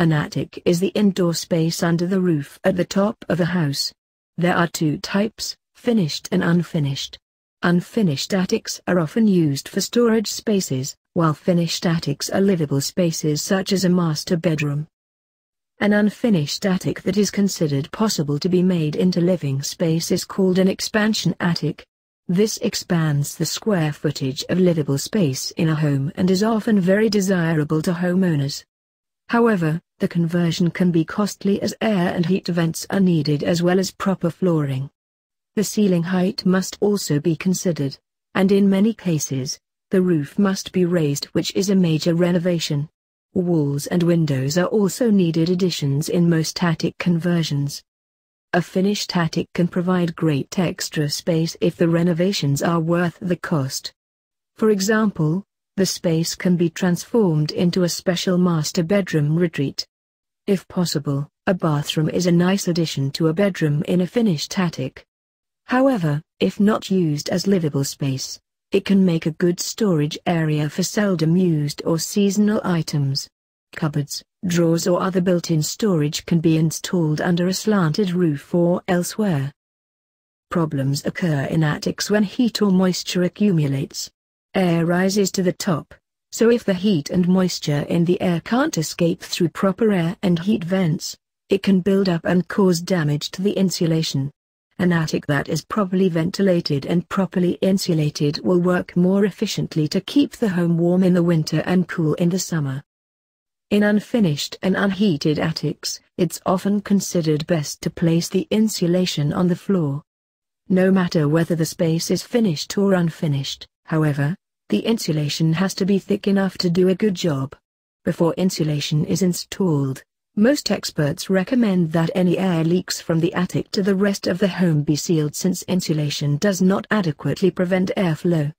An attic is the indoor space under the roof at the top of a house. There are two types, finished and unfinished. Unfinished attics are often used for storage spaces, while finished attics are livable spaces such as a master bedroom. An unfinished attic that is considered possible to be made into living space is called an expansion attic. This expands the square footage of livable space in a home and is often very desirable to homeowners. However, the conversion can be costly as air and heat vents are needed as well as proper flooring. The ceiling height must also be considered, and in many cases, the roof must be raised which is a major renovation. Walls and windows are also needed additions in most attic conversions. A finished attic can provide great extra space if the renovations are worth the cost. For example, the space can be transformed into a special master bedroom retreat. If possible, a bathroom is a nice addition to a bedroom in a finished attic. However, if not used as livable space, it can make a good storage area for seldom used or seasonal items. Cupboards, drawers or other built-in storage can be installed under a slanted roof or elsewhere. Problems occur in attics when heat or moisture accumulates. Air rises to the top, so if the heat and moisture in the air can't escape through proper air and heat vents, it can build up and cause damage to the insulation. An attic that is properly ventilated and properly insulated will work more efficiently to keep the home warm in the winter and cool in the summer. In unfinished and unheated attics, it's often considered best to place the insulation on the floor. No matter whether the space is finished or unfinished, however, the insulation has to be thick enough to do a good job. Before insulation is installed, most experts recommend that any air leaks from the attic to the rest of the home be sealed since insulation does not adequately prevent airflow.